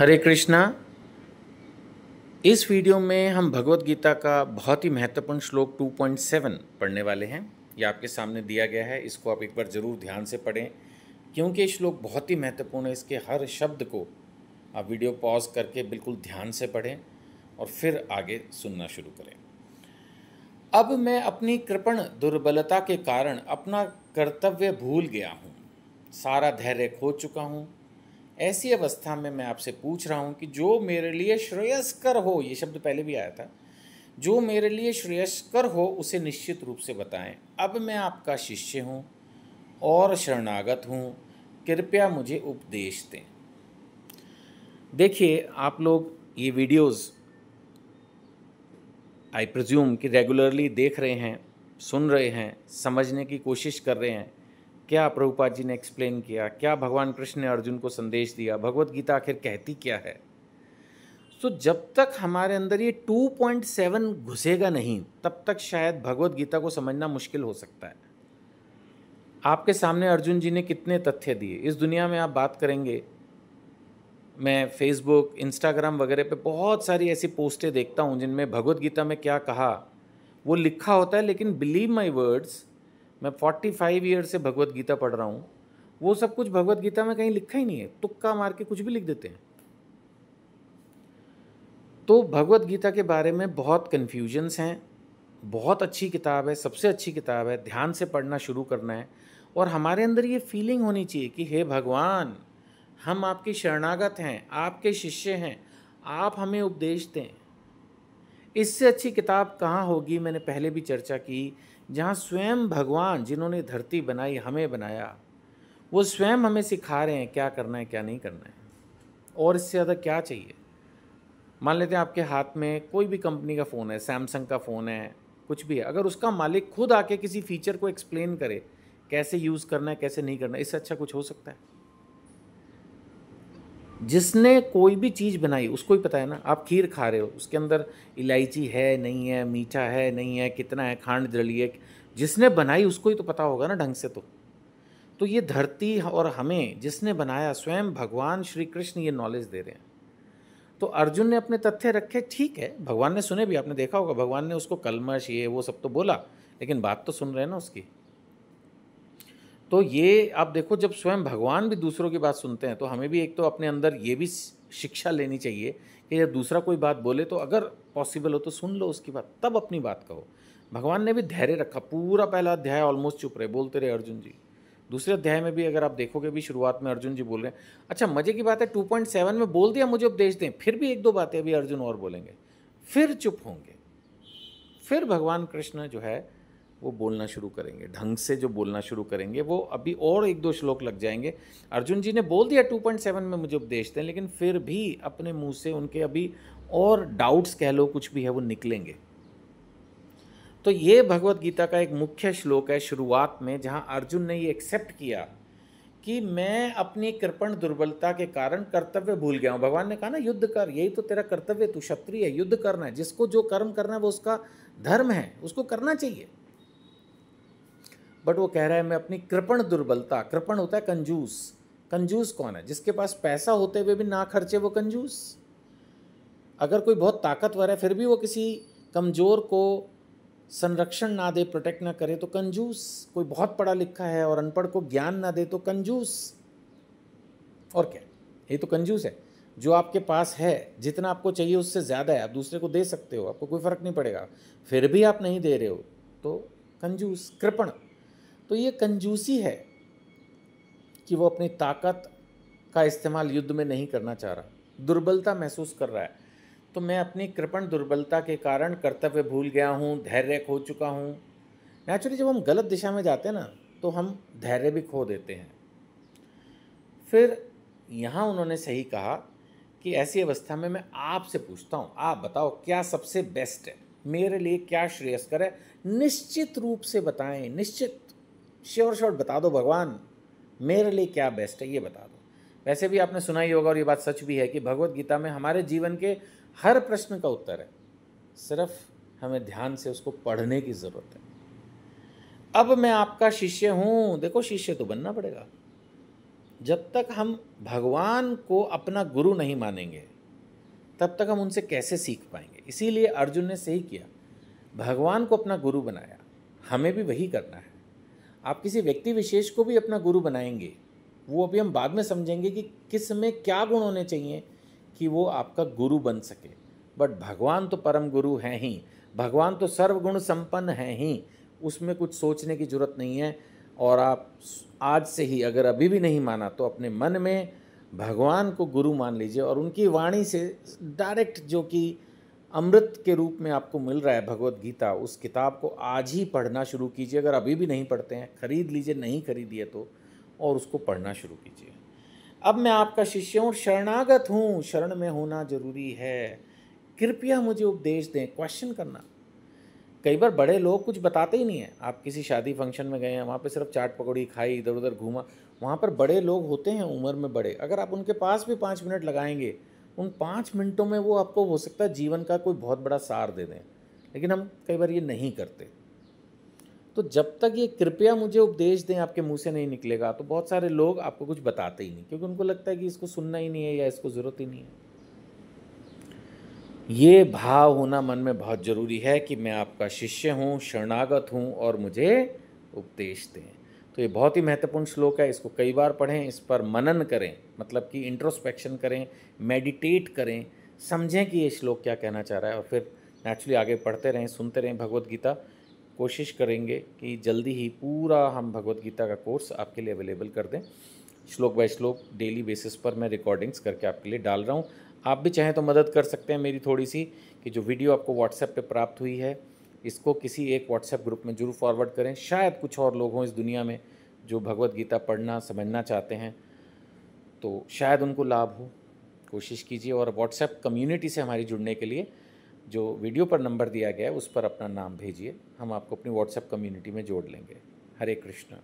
हरे कृष्णा इस वीडियो में हम भगवत गीता का बहुत ही महत्वपूर्ण श्लोक 2.7 पढ़ने वाले हैं ये आपके सामने दिया गया है इसको आप एक बार ज़रूर ध्यान से पढ़ें क्योंकि ये श्लोक बहुत ही महत्वपूर्ण है इसके हर शब्द को आप वीडियो पॉज करके बिल्कुल ध्यान से पढ़ें और फिर आगे सुनना शुरू करें अब मैं अपनी कृपण दुर्बलता के कारण अपना कर्तव्य भूल गया हूँ सारा धैर्य खो चुका हूँ ऐसी अवस्था में मैं आपसे पूछ रहा हूँ कि जो मेरे लिए श्रेयस्कर हो ये शब्द पहले भी आया था जो मेरे लिए श्रेयस्कर हो उसे निश्चित रूप से बताएं अब मैं आपका शिष्य हूँ और शरणागत हूँ कृपया मुझे उपदेश दें देखिए आप लोग ये वीडियोस आई प्रज्यूम कि रेगुलरली देख रहे हैं सुन रहे हैं समझने की कोशिश कर रहे हैं क्या प्रभुपाद जी ने एक्सप्लेन किया क्या भगवान कृष्ण ने अर्जुन को संदेश दिया भगवत गीता आखिर कहती क्या है तो जब तक हमारे अंदर ये 2.7 घुसेगा नहीं तब तक शायद भगवत गीता को समझना मुश्किल हो सकता है आपके सामने अर्जुन जी ने कितने तथ्य दिए इस दुनिया में आप बात करेंगे मैं फेसबुक इंस्टाग्राम वगैरह पे बहुत सारी ऐसी पोस्टें देखता हूँ जिनमें भगवत गीता में क्या कहा वो लिखा होता है लेकिन बिलीव माई वर्ड्स मैं फोर्टी फाइव ईयर से भगवत गीता पढ़ रहा हूँ वो सब कुछ भगवत गीता में कहीं लिखा ही नहीं है तुक्का मार के कुछ भी लिख देते हैं तो भगवत गीता के बारे में बहुत कन्फ्यूजन्स हैं बहुत अच्छी किताब है सबसे अच्छी किताब है ध्यान से पढ़ना शुरू करना है और हमारे अंदर ये फीलिंग होनी चाहिए कि हे भगवान हम आपकी शरणागत हैं आपके शिष्य हैं आप हमें उपदेश दें इससे अच्छी किताब कहाँ होगी मैंने पहले भी चर्चा की जहाँ स्वयं भगवान जिन्होंने धरती बनाई हमें बनाया वो स्वयं हमें सिखा रहे हैं क्या करना है क्या नहीं करना है और इससे ज़्यादा क्या चाहिए मान लेते हैं आपके हाथ में कोई भी कंपनी का फ़ोन है सैमसंग का फ़ोन है कुछ भी है अगर उसका मालिक खुद आके किसी फीचर को एक्सप्लेन करे कैसे यूज़ करना है कैसे नहीं करना है इससे अच्छा कुछ हो सकता है जिसने कोई भी चीज़ बनाई उसको ही पता है ना आप खीर खा रहे हो उसके अंदर इलायची है नहीं है मीठा है नहीं है कितना है खांड डली है जिसने बनाई उसको ही तो पता होगा ना ढंग से तो तो ये धरती और हमें जिसने बनाया स्वयं भगवान श्री कृष्ण ये नॉलेज दे रहे हैं तो अर्जुन ने अपने तथ्य रखे ठीक है भगवान ने सुने भी आपने देखा होगा भगवान ने उसको कलमश ये वो सब तो बोला लेकिन बात तो सुन रहे हैं ना उसकी तो ये आप देखो जब स्वयं भगवान भी दूसरों की बात सुनते हैं तो हमें भी एक तो अपने अंदर ये भी शिक्षा लेनी चाहिए कि जब दूसरा कोई बात बोले तो अगर पॉसिबल हो तो सुन लो उसकी बात तब अपनी बात कहो भगवान ने भी धैर्य रखा पूरा पहला अध्याय ऑलमोस्ट चुप रहे बोलते रहे अर्जुन जी दूसरे अध्याय में भी अगर आप देखोगे भी शुरुआत में अर्जुन जी बोल रहे हैं अच्छा मजे की बात है टू में बोल दिया मुझे उपदेश दें फिर भी एक दो बातें अभी अर्जुन और बोलेंगे फिर चुप होंगे फिर भगवान कृष्ण जो है वो बोलना शुरू करेंगे ढंग से जो बोलना शुरू करेंगे वो अभी और एक दो श्लोक लग जाएंगे अर्जुन जी ने बोल दिया 2.7 में मुझे उपदेश दें लेकिन फिर भी अपने मुंह से उनके अभी और डाउट्स कह लो कुछ भी है वो निकलेंगे तो ये भगवत गीता का एक मुख्य श्लोक है शुरुआत में जहाँ अर्जुन ने ये एक्सेप्ट किया कि मैं अपनी कृपण दुर्बलता के कारण कर्तव्य भूल गया हूँ भगवान ने कहा ना युद्ध कर यही तो तेरा कर्तव्य तू क्षत्रिय है युद्ध करना है जिसको जो कर्म करना है वो उसका धर्म है उसको करना चाहिए बट वो कह रहा है मैं अपनी कृपण दुर्बलता कृपण होता है कंजूस कंजूस कौन है जिसके पास पैसा होते हुए भी ना खर्चे वो कंजूस अगर कोई बहुत ताकतवर है फिर भी वो किसी कमज़ोर को संरक्षण ना दे प्रोटेक्ट ना करे तो कंजूस कोई बहुत पढ़ा लिखा है और अनपढ़ को ज्ञान ना दे तो कंजूस और क्या ये तो कंजूस है जो आपके पास है जितना आपको चाहिए उससे ज़्यादा है आप दूसरे को दे सकते हो आपको कोई फ़र्क नहीं पड़ेगा फिर भी आप नहीं दे रहे हो तो कंजूस कृपण तो ये कंजूसी है कि वो अपनी ताकत का इस्तेमाल युद्ध में नहीं करना चाह रहा दुर्बलता महसूस कर रहा है तो मैं अपनी कृपण दुर्बलता के कारण कर्तव्य भूल गया हूँ धैर्य खो चुका हूँ नेचुरली जब हम गलत दिशा में जाते हैं ना तो हम धैर्य भी खो देते हैं फिर यहाँ उन्होंने सही कहा कि ऐसी अवस्था में मैं आपसे पूछता हूँ आप बताओ क्या सबसे बेस्ट है मेरे लिए क्या श्रेयस्कर है निश्चित रूप से बताएं निश्चित श्योर श्योर बता दो भगवान मेरे लिए क्या बेस्ट है ये बता दो वैसे भी आपने सुना ही होगा और ये बात सच भी है कि भगवत गीता में हमारे जीवन के हर प्रश्न का उत्तर है सिर्फ हमें ध्यान से उसको पढ़ने की ज़रूरत है अब मैं आपका शिष्य हूँ देखो शिष्य तो बनना पड़ेगा जब तक हम भगवान को अपना गुरु नहीं मानेंगे तब तक हम उनसे कैसे सीख पाएंगे इसीलिए अर्जुन ने सही किया भगवान को अपना गुरु बनाया हमें भी वही करना है आप किसी व्यक्ति विशेष को भी अपना गुरु बनाएंगे वो अभी हम बाद में समझेंगे कि किस में क्या गुण होने चाहिए कि वो आपका गुरु बन सके बट भगवान तो परम गुरु हैं ही भगवान तो सर्वगुण संपन्न हैं ही उसमें कुछ सोचने की ज़रूरत नहीं है और आप आज से ही अगर अभी भी नहीं माना तो अपने मन में भगवान को गुरु मान लीजिए और उनकी वाणी से डायरेक्ट जो कि अमृत के रूप में आपको मिल रहा है भगवत गीता उस किताब को आज ही पढ़ना शुरू कीजिए अगर अभी भी नहीं पढ़ते हैं खरीद लीजिए नहीं खरीदिए तो और उसको पढ़ना शुरू कीजिए अब मैं आपका शिष्य हूँ शरणागत हूँ शरण में होना जरूरी है कृपया मुझे उपदेश दें क्वेश्चन करना कई बार बड़े लोग कुछ बताते ही नहीं हैं आप किसी शादी फंक्शन में गए हैं वहाँ पर सिर्फ चाट पकौड़ी खाई इधर उधर घूमा वहाँ पर बड़े लोग होते हैं उम्र में बड़े अगर आप उनके पास भी पाँच मिनट लगाएंगे उन पाँच मिनटों में वो आपको हो सकता है जीवन का कोई बहुत बड़ा सार दे दें लेकिन हम कई बार ये नहीं करते तो जब तक ये कृपया मुझे उपदेश दें आपके मुंह से नहीं निकलेगा तो बहुत सारे लोग आपको कुछ बताते ही नहीं क्योंकि उनको लगता है कि इसको सुनना ही नहीं है या इसको ज़रूरत ही नहीं है ये भाव होना मन में बहुत ज़रूरी है कि मैं आपका शिष्य हूँ शरणागत हूँ और मुझे उपदेश दें तो ये बहुत ही महत्वपूर्ण श्लोक है इसको कई बार पढ़ें इस पर मनन करें मतलब कि इंट्रोस्पेक्शन करें मेडिटेट करें समझें कि ये श्लोक क्या कहना चाह रहा है और फिर नेचुरली आगे पढ़ते रहें सुनते रहें भगवत गीता कोशिश करेंगे कि जल्दी ही पूरा हम भगवत गीता का कोर्स आपके लिए अवेलेबल कर दें श्लोक बाय श्लोक डेली बेसिस पर मैं रिकॉर्डिंग्स करके आपके लिए डाल रहा हूँ आप भी चाहें तो मदद कर सकते हैं मेरी थोड़ी सी कि जो वीडियो आपको व्हाट्सएप पे प्राप्त हुई है इसको किसी एक व्हाट्सएप ग्रुप में जरूर फॉरवर्ड करें शायद कुछ और लोग हों इस दुनिया में जो भगवत गीता पढ़ना समझना चाहते हैं तो शायद उनको लाभ हो कोशिश कीजिए और व्हाट्सएप कम्युनिटी से हमारी जुड़ने के लिए जो वीडियो पर नंबर दिया गया है उस पर अपना नाम भेजिए हम आपको अपनी व्हाट्सएप कम्युनिटी में जोड़ लेंगे हरे कृष्णा